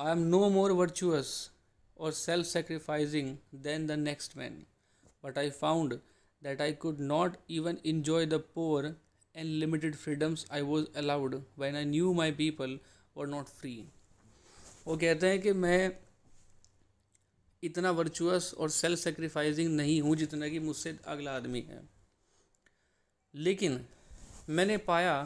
I am no more virtuous or self sacrificing than the next man but I found that I could not even enjoy the poor and limited freedoms I was allowed when I knew my people were not free वो कहते हैं कि मैं इतना virtuous or self sacrificing नहीं हूँ जितना कि मुझसे अगला आदमी है लेकिन मैंने पाया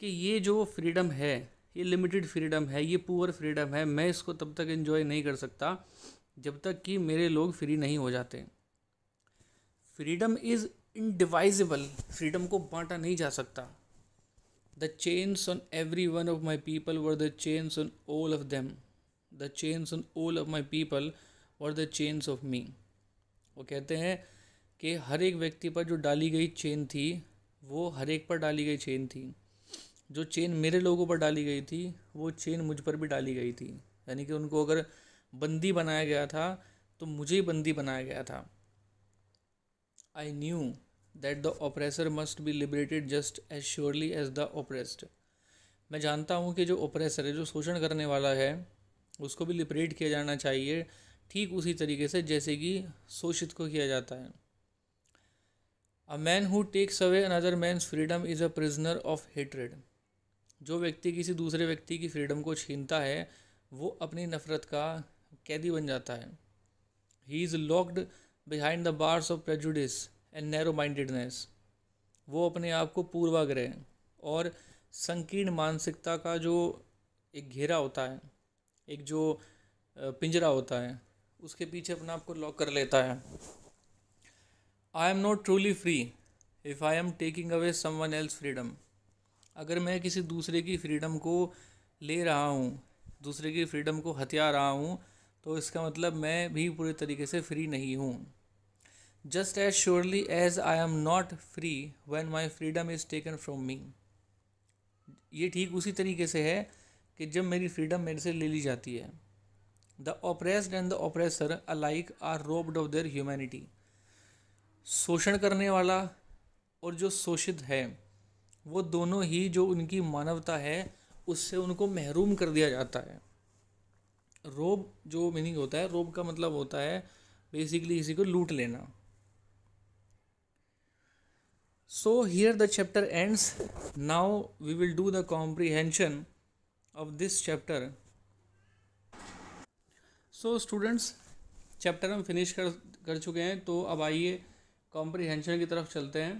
कि ये जो फ्रीडम है ये लिमिटेड फ्रीडम है ये पुअर फ्रीडम है मैं इसको तब तक इन्जॉय नहीं कर सकता जब तक कि मेरे लोग फ्री नहीं हो जाते फ्रीडम इज़ इनडिवाइजेबल फ्रीडम को बांटा नहीं जा सकता the chains on every one of my people were the chains on all of them the chains on all of my people were the chains of me वो कहते हैं कि हर एक व्यक्ति पर जो डाली गई चेन थी वो हर एक पर डाली गई चेन थी जो चेन मेरे लोगों पर डाली गई थी वो चेन मुझ पर भी डाली गई थी यानी कि उनको अगर बंदी बनाया गया था तो मुझे ही बंदी बनाया गया था I knew that the oppressor must be liberated just as surely as the oppressed मैं जानता हूँ कि जो ऑपरेसर है जो शोषण करने वाला है उसको भी लिबरेट किया जाना चाहिए ठीक उसी तरीके से जैसे कि शोषित को किया जाता है a man who takes away another man's freedom is a prisoner of hatred जो व्यक्ति किसी दूसरे व्यक्ति की फ्रीडम को छीनता है वो अपनी नफ़रत का कैदी बन जाता है he is locked behind the bars of prejudice and narrow mindedness वो अपने आप को पूर्वाग्रह और संकीर्ण मानसिकता का जो एक घेरा होता है एक जो पिंजरा होता है उसके पीछे अपने आप को लॉक कर लेता है I am not truly free if I am taking away someone else freedom अगर मैं किसी दूसरे की फ्रीडम को ले रहा हूँ दूसरे की फ्रीडम को हथिया रहा हूँ तो इसका मतलब मैं भी पूरे तरीके से फ्री नहीं हूँ just as surely as I am not free when my freedom is taken from me ये ठीक उसी तरीके से है कि जब मेरी फ्रीडम मेरे से ले ली जाती है the oppressed and the oppressor alike are robbed of their humanity शोषण करने वाला और जो शोषित है वो दोनों ही जो उनकी मानवता है उससे उनको महरूम कर दिया जाता है रोब जो मीनिंग होता है रोब का मतलब होता है बेसिकली किसी को लूट लेना so here the chapter ends now we will do the comprehension of this chapter so students chapter हम फिनिश कर कर चुके हैं तो अब आइए कॉम्प्रीहेंशन की तरफ चलते हैं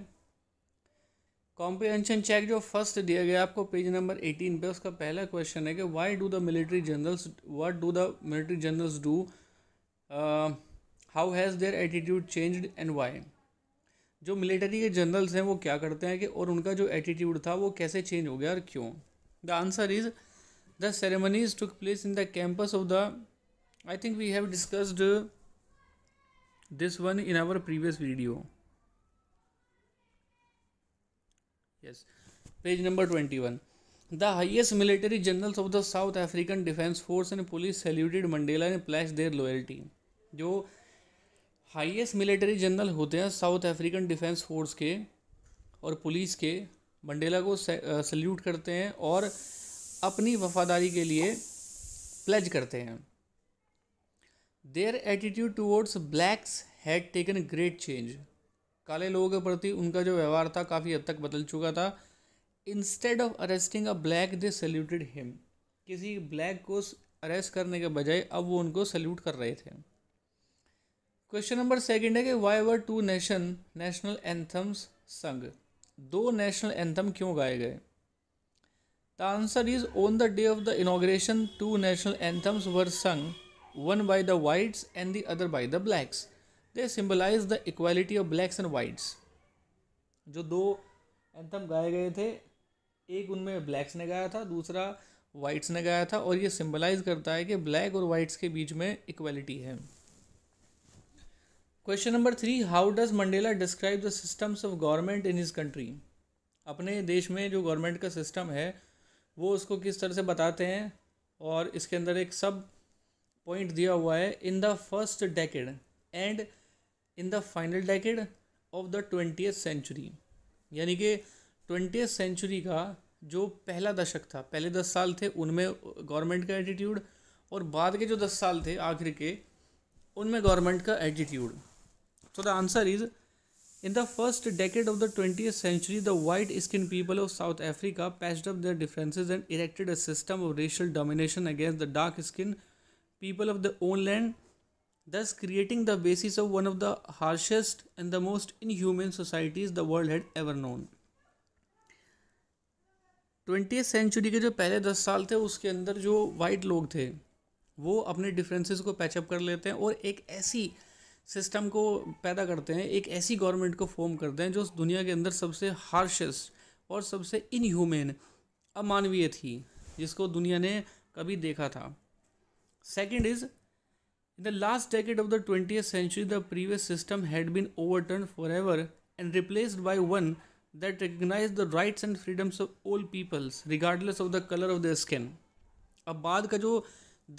कॉम्प्रिहेंशन चेक जो फर्स्ट दिया गया आपको पेज नंबर एटीन पे उसका पहला क्वेश्चन है कि why do the military generals what do the military generals do how has their attitude changed and why जो मिलिट्री के जनरल्स हैं वो क्या करते हैं कि और उनका जो एटीट्यूड था वो कैसे चेंज हो गया और क्यों the answer is the ceremonies took place in the campus of the I think we have discussed this one in our previous video yes page number twenty one the highest military generals of the South African defence force and police saluted Mandela ने place their loyalty जो highest military general होते हैं south African defence force के और police के Mandela को salute करते हैं और अपनी वफादारी के लिए प्लेज करते हैं their attitude towards blacks had taken great change काले लोगों के प्रति उनका जो व्यवहार था काफ़ी हद तक बदल चुका था instead of arresting a black they saluted him किसी ब्लैक को अरेस्ट करने के बजाय अब वो उनको सल्यूट कर रहे थे क्वेश्चन नंबर सेकंड है कि why were two nation national anthems sung दो नेशनल एंथम क्यों गाए गए the answer is on the day of the inauguration two national anthems were sung one by the whites and the other by the blacks they symbolise the equality of blacks and whites जो दो anthem गाए गए थे एक उनमें blacks ने गाया था दूसरा वाइट्स ने गाया था और ये सिम्बलाइज करता है कि ब्लैक और वाइट्स के बीच में इक्वालिटी है question number three how does Mandela describe the systems of government in his country अपने देश में जो गवर्नमेंट का सिस्टम है वो उसको किस तरह से बताते हैं और इसके अंदर एक सब पॉइंट दिया हुआ है in the first decade and in the final decade of the twenty century यानी कि ट्वेंटी सेंचुरी का जो पहला दशक था पहले दस साल थे उनमें गवर्नमेंट का एटीट्यूड और बाद के जो दस साल थे आखिर के उनमें गवर्नमेंट का attitude so the answer is in the first decade of the twenty century the white skin people of South Africa passed up their differences and erected a system of racial domination against the dark skin people of the own land thus creating the basis of one of the harshest and the most inhuman societies the world had ever known twenty century के जो पहले दस साल थे उसके अंदर जो white लोग थे वो अपने डिफरेंसेस को पैचअप कर लेते हैं और एक ऐसी सिस्टम को पैदा करते हैं एक ऐसी गवर्नमेंट को फॉर्म करते हैं जो दुनिया के अंदर सबसे हार्शेस्ट और सबसे इनह्यूमेन अमानवीय थी जिसको दुनिया ने कभी देखा था second is In the last decade of the 20th century, the previous system had been overturned forever and replaced by one that recognized the rights and freedoms of all peoples, regardless of the color of their skin. अब बाद का जो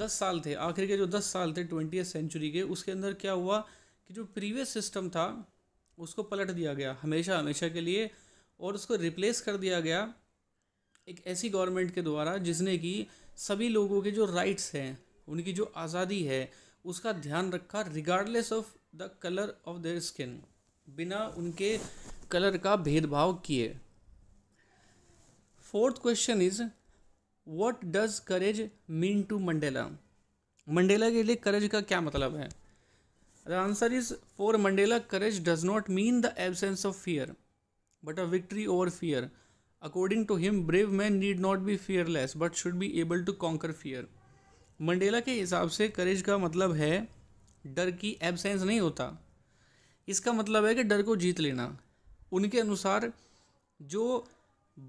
10 साल थे आखिर के जो 10 साल थे ट्वेंटी सेंचुरी के उसके अंदर क्या हुआ कि जो प्रीवियस सिस्टम था उसको पलट दिया गया हमेशा हमेशा के लिए और उसको रिप्लेस कर दिया गया एक ऐसी गवर्नमेंट के द्वारा जिसने कि सभी लोगों के जो राइट्स हैं उनकी जो आज़ादी है उसका ध्यान रखा regardless of the colour of their skin बिना उनके कलर का भेदभाव किए fourth question is what does courage mean to Mandela Mandela के लिए करेज का क्या मतलब है the answer is for Mandela courage does not mean the absence of fear but a victory over fear according to him brave man need not be fearless but should be able to conquer fear Mandela के हिसाब से करेज का मतलब है डर की absence नहीं होता इसका मतलब है कि डर को जीत लेना उनके अनुसार जो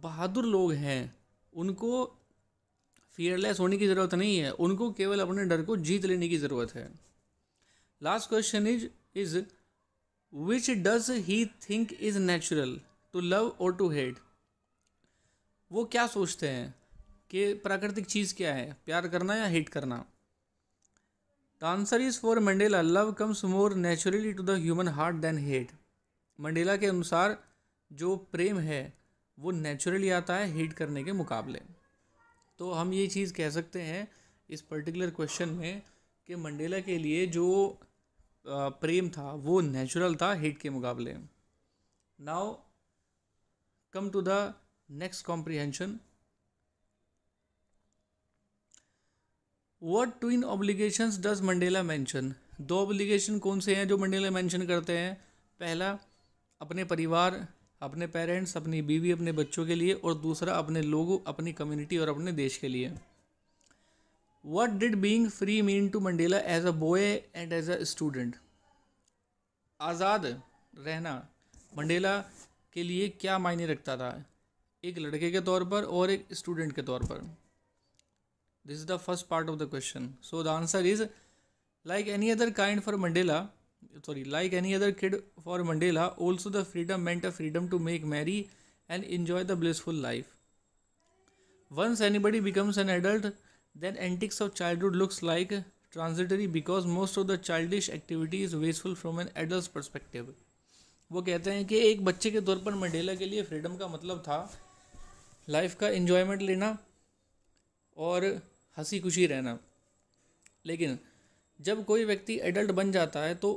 बहादुर लोग हैं उनको फियरलेस होने की ज़रूरत नहीं है उनको केवल अपने डर को जीत लेने की ज़रूरत है last question is is which does he think is natural to love or to hate वो क्या सोचते हैं कि प्राकृतिक चीज़ क्या है प्यार करना या हेट करना the answer is for Mandela love comes more naturally to the human heart than hate Mandela के अनुसार जो प्रेम है वो नेचुरली आता है हेट करने के मुकाबले तो हम ये चीज़ कह सकते हैं इस पर्टिकुलर क्वेश्चन में कि मंडेला के लिए जो प्रेम था वो नेचुरल था हेट के मुकाबले now come to the next comprehension what twin obligation does Mandela mention दो ऑब्लिगेशन कौन से हैं जो मंडेला मैंशन करते हैं पहला अपने परिवार अपने पेरेंट्स अपनी बीवी अपने बच्चों के लिए और दूसरा अपने लोगों अपनी कम्युनिटी और अपने देश के लिए what did being free mean to Mandela as a boy and as a student आज़ाद रहना मंडेला के लिए क्या मायने रखता था एक लड़के के तौर पर और एक स्टूडेंट के तौर पर This is the first part of the question. So the answer is like any other kind for Mandela, sorry, like any other kid for Mandela, also the freedom meant a freedom to make merry and enjoy the blissful life. Once anybody becomes an adult, then antics of childhood looks like transitory because most of the childish activity is wasteful from an adult's perspective. वो कहते हैं कि एक बच्चे के तौर पर Mandela के लिए फ्रीडम का मतलब था लाइफ का इन्जॉयमेंट लेना और हंसी खुशी रहना लेकिन जब कोई व्यक्ति एडल्ट बन जाता है तो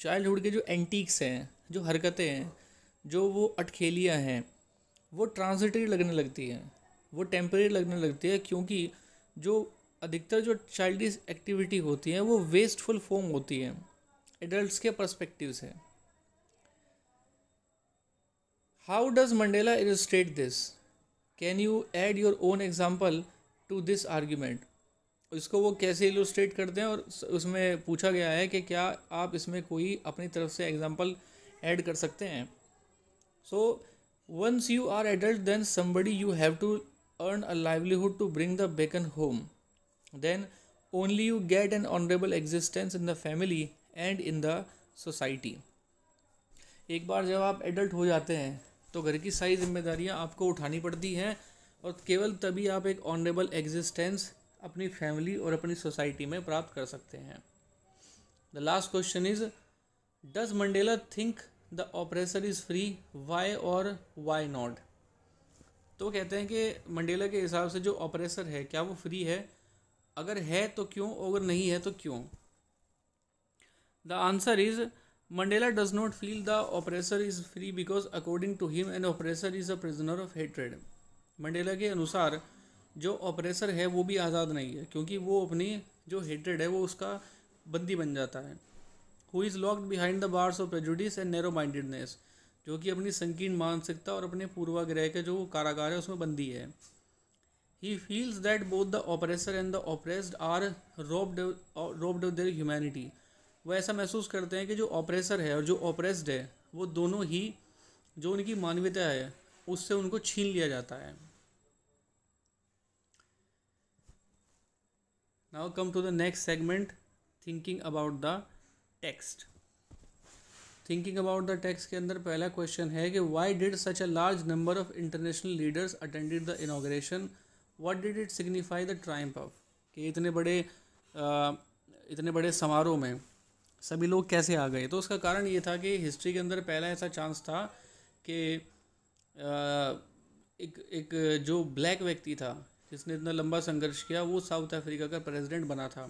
चाइल्डहुड के जो एंटीक्स हैं जो हरकतें हैं जो वो अटखेलियाँ हैं वो ट्रांजिटरी लगने लगती हैं वो टेम्प्रेरी लगने लगती है क्योंकि जो अधिकतर जो चाइल्ड एक्टिविटी होती है वो वेस्टफुल फॉर्म होती है एडल्ट के परस्पेक्टिव से how does Mandela illustrate this can you add your own example to this argument इसको वो कैसे इलोस्ट्रेट करते हैं और उसमें पूछा गया है कि क्या आप इसमें कोई अपनी तरफ से एग्जाम्पल ऐड कर सकते हैं so once you are adult then somebody you have to earn a livelihood to bring the bacon home then only you get an honourable existence in the family and in the society एक बार जब आप adult हो जाते हैं तो घर की सारी जिम्मेदारियाँ आपको उठानी पड़ती हैं और केवल तभी आप एक ऑनरेबल एग्जिस्टेंस अपनी फैमिली और अपनी सोसाइटी में प्राप्त कर सकते हैं the last question is does Mandela think the oppressor is free why or why not तो कहते हैं कि मंडेला के हिसाब से जो ऑपरेसर है क्या वो फ्री है अगर है तो क्यों अगर नहीं है तो क्यों the answer is Mandela does not feel the oppressor is free because according to him an oppressor is a prisoner of hatred Mandela के अनुसार जो ऑपरेसर है वो भी आज़ाद नहीं है क्योंकि वो अपनी जो हेटेड है वो उसका बंदी बन जाता है who is locked behind the bars of prejudice and narrow mindedness जो कि अपनी संकीर्ण मानसिकता और अपने पूर्वाग्रह के जो कारागार है उसमें बंदी है he feels that both the oppressor and the oppressed are robbed robbed of their humanity वो ऐसा महसूस करते हैं कि जो ऑपरेसर है और जो ऑपरेस्ड है वो दोनों ही जो उनकी मानवीयता है उससे उनको छीन लिया जाता है now come to the next segment thinking about the text thinking about the text के अंदर पहला क्वेश्चन है कि why did such a large number of international leaders attended the inauguration what did it signify the triumph of कि इतने बड़े आ, इतने बड़े समारोह में सभी लोग कैसे आ गए तो उसका कारण ये था कि हिस्ट्री के अंदर पहला ऐसा चांस था कि एक एक जो ब्लैक व्यक्ति था जिसने इतना लंबा संघर्ष किया वो साउथ अफ्रीका का प्रेसिडेंट बना था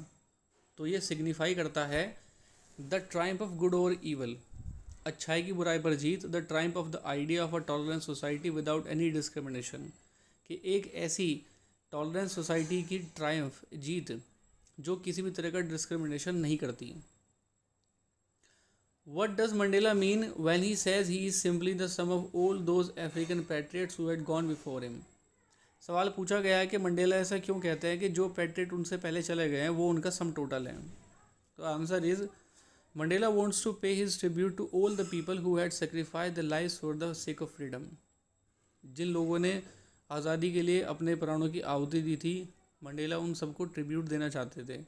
तो ये सिग्निफाई करता है द ट्राइम्प ऑफ गुड और ईवल अच्छाई की बुराई पर जीत the triumph of the idea of a tolerance society without any discrimination कि एक ऐसी टॉलरेंस सोसाइटी की ट्राइम्फ जीत जो किसी भी तरह का डिस्क्रिमिनेशन नहीं करती what does Mandela mean when he says he is simply the sum of all those African patriots who had gone before him सवाल पूछा गया है कि मंडेला ऐसा क्यों कहते हैं कि जो पेट्रेट उनसे पहले चले गए हैं वो उनका सम टोटल है तो answer is Mandela wants to pay his tribute to all the people who had sacrifice the life for the sake of freedom जिन लोगों ने आज़ादी के लिए अपने प्राणों की आहुति दी थी मंडेला उन सबको ट्रिब्यूट देना चाहते थे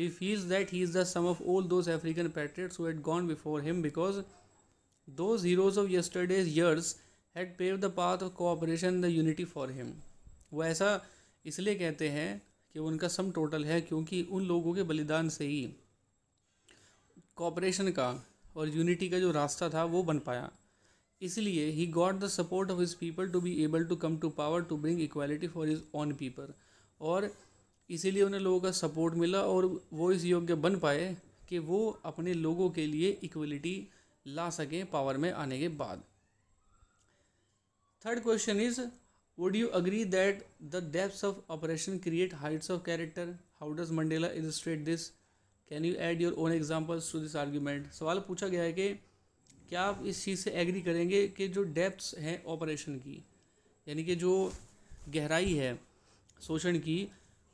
he feels that he is the sum of all those African patriots who had gone before him because those heroes of yesterday's years had pave the path of cooperation the unity for him वो ऐसा इसलिए कहते हैं कि उनका सम total है क्योंकि उन लोगों के बलिदान से ही कॉपरेशन का और यूनिटी का जो रास्ता था वो बन पाया इसलिए he got the support of his people to be able to come to power to bring equality for his own people और इसीलिए उन्हें लोगों का सपोर्ट मिला और वो इस योग्य बन पाए कि वो अपने लोगों के लिए इक्वलिटी ला सकें पावर में आने के बाद third question is Would you agree that the depths of oppression create heights of character how does Mandela illustrate this can you add your own examples to this argument सवाल पूछा गया है कि क्या आप इस चीज़ से एग्री करेंगे कि जो डेप्थ्स हैं ऑपरेशन की यानी कि जो गहराई है शोषण की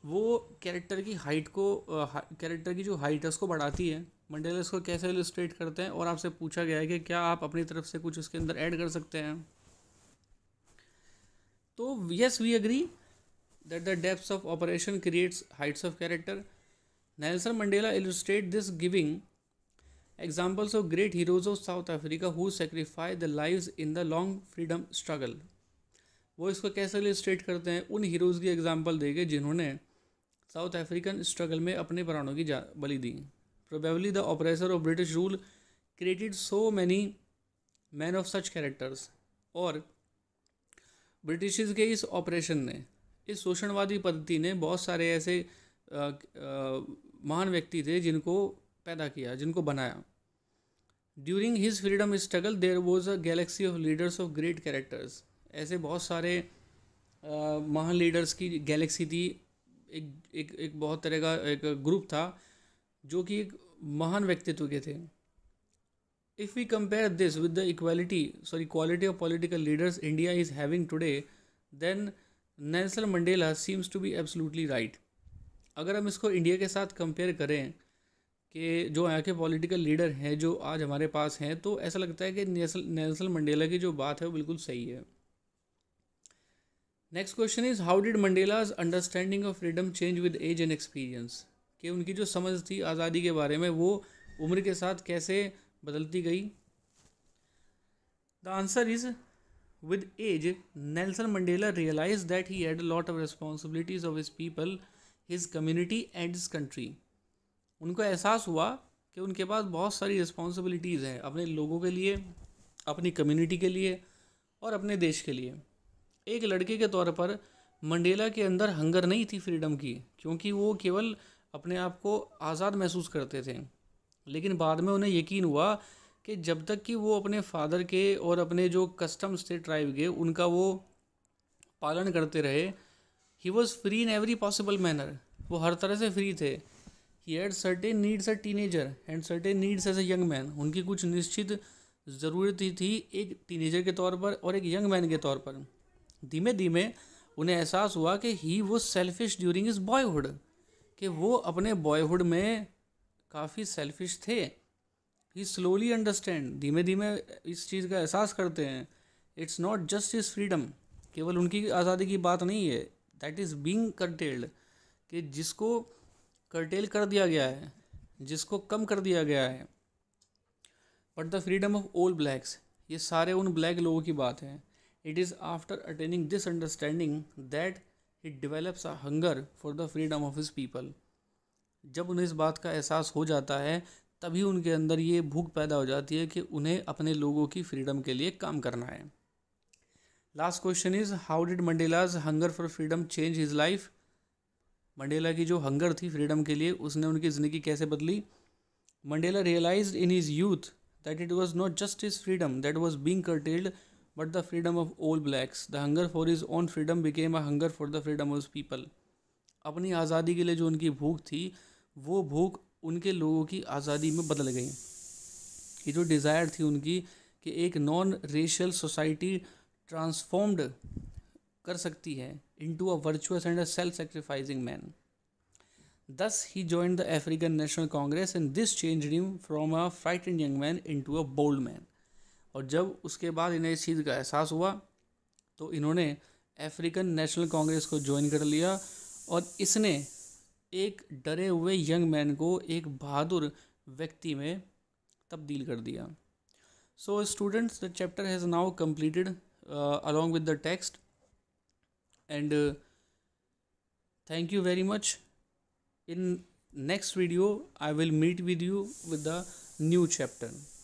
वो कैरेक्टर की हाइट को कैरेक्टर की जो हाइट है उसको बढ़ाती है मंडेला इसको कैसे इलस्ट्रेट करते हैं और आपसे पूछा गया है कि क्या आप अपनी तरफ से कुछ उसके अंदर ऐड कर सकते हैं तो yes we agree that the depth of oppression creates heights of character Nelson Mandela illustrate this giving examples of great heroes of South Africa who sacrifice the live in the long freedom struggle वो इसको कैसे illustrate करते हैं उन heroes की example देंगे जिन्होंने south African struggle में अपने प्राणों की जा बलि दी probably the oppressor of British rule created so many man of such characters और ब्रिटिश के इस ऑपरेशन ने इस शोषणवादी पद्धति ने बहुत सारे ऐसे आ, आ, महान व्यक्ति थे जिनको पैदा किया जिनको बनाया during his freedom struggle there was a galaxy of leaders of great characters ऐसे बहुत सारे आ, महान लीडर्स की गैलेक्सी थी एक एक एक बहुत तरह का एक ग्रुप था जो कि एक महान व्यक्तित्व के थे if we compare this with the equality sorry quality of political leaders India is having today, then Nelson Mandela seems to be absolutely right अगर हम इसको इंडिया के साथ कंपेयर करें कि जो यहाँ के पॉलिटिकल लीडर हैं जो आज हमारे पास हैं तो ऐसा लगता है कि नेल्सन मंडेला की जो बात है वो बिल्कुल सही है next question is how did Mandela's understanding of freedom change with age and experience कि उनकी जो समझ थी आज़ादी के बारे में वो उम्र के साथ कैसे बदलती गई the answer is with age Nelson Mandela realize that he had lot of responsibilities of his people his community and his country उनको एहसास हुआ कि उनके पास बहुत सारी रिस्पॉन्सिबिलिटीज़ हैं अपने लोगों के लिए अपनी कम्युनिटी के लिए और अपने देश के लिए एक लड़के के तौर पर मंडेला के अंदर हंगर नहीं थी फ्रीडम की क्योंकि वो केवल अपने आप को आज़ाद महसूस करते थे लेकिन बाद में उन्हें यकीन हुआ कि जब तक कि वो अपने फादर के और अपने जो कस्टम्स थे ट्राइब के उनका वो पालन करते रहे he was free in every possible manner वो हर तरह से फ्री थे he had certain needs a teenager and certain needs as a young man उनकी कुछ निश्चित ज़रूरत ही थी एक टीनेजर के तौर पर और एक यंग मैन के तौर पर धीमे धीमे उन्हें एहसास हुआ कि ही वो सेल्फिश ड्यूरिंग इज बॉयहुड कि वो अपने बॉयहुड में काफ़ी सेल्फिश थे ही स्लोली अंडरस्टैंड धीमे धीमे इस चीज़ का एहसास करते हैं it's not just his freedom केवल उनकी आज़ादी की बात नहीं है दैट इज़ बींग करटेल्ड कि जिसको करटेल कर दिया गया है जिसको कम कर दिया गया है but the freedom of all blacks ये सारे उन ब्लैक लोगों की बात है it is after attaining this understanding that it develops a hunger for the freedom of his people जब उन्हें इस बात का एहसास हो जाता है तभी उनके अंदर ये भूख पैदा हो जाती है कि उन्हें अपने लोगों की फ्रीडम के लिए काम करना है last question is how did Mandela's hunger for freedom change his life Mandela की जो हंगर थी फ्रीडम के लिए उसने उनकी ज़िंदगी कैसे बदली Mandela realize in his youth that it was not just his freedom that was being curtailed but the freedom of all blacks the hunger for his own freedom became a hunger for the freedom of people अपनी आज़ादी के लिए जो उनकी भूख थी वो भूख उनके लोगों की आज़ादी में बदल गई ये जो डिज़ायर थी उनकी कि एक नॉन रेशियल सोसाइटी ट्रांसफॉर्म्ड कर सकती है into a virtuous and a self sacrificing man thus he joined the African national Congress and this change him a a frightened young man into a bold man और जब उसके बाद इन्हें इस चीज़ का एहसास हुआ तो इन्होंने अफ्रीकन नेशनल कांग्रेस को ज्वाइन कर लिया और इसने एक डरे हुए यंग मैन को एक बहादुर व्यक्ति में तब्दील कर दिया so students the chapter has now completed along with the text and thank you very much in next video I will meet with you with the new chapter